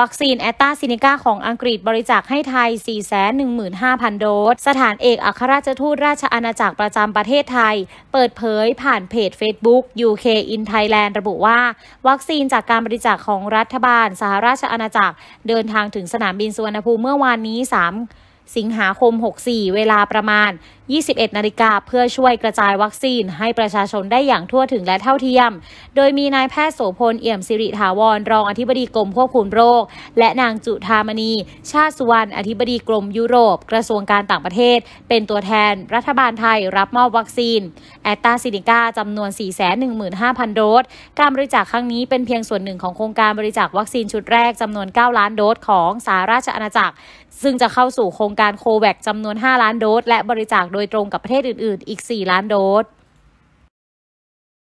วัคซีนแอตตาซินิก้าของอังกฤษบริจาคให้ไทย 415,000 โดส สถานเอกอัครราชทูตราชอาณาจักรประจำประเทศไทย เปิดเผยผ่านเพจ Facebook UK in Thailand ระบุว่า วัคซีนจากการบริจาคของรัฐบาล สหราชอาณาจักรเดินทางถึงสนามบินสุวรรณภูมิเมื่อวานนี้ 3 สิงหาคม 64 เวลาประมาณ21นาฬิกาเพื่อช่วยกระจายวัคซีนให้ประชาชนได้อย่างทั่วถึงและเท่าเทียม โดยมีนายแพทย์โสพล เอี่ยมสิริถาวร รองอธิบดีกรมควบคุมโรค และนางจุธามณีชาติสุวรรณอธิบดีกรมยุโรปกระทรวงการต่างประเทศ เป็นตัวแทนรัฐบาลไทยรับมอบวัคซีนแอตตาซินิกาจำนวน 415,000 โดสการบริจาคครั้งนี้เป็นเพียงส่วนหนึ่งของโครงการบริจาควัคซีนชุดแรกจำนวน 9 ล้านโดสของสาราชอาณาจักร ซึ่งจะเข้าสู่โครงการโควัคจำนวน 5 ล้านโดสและบริจาคโดยตรงกับประเทศอื่น ๆ อีก 4 ล้านโดส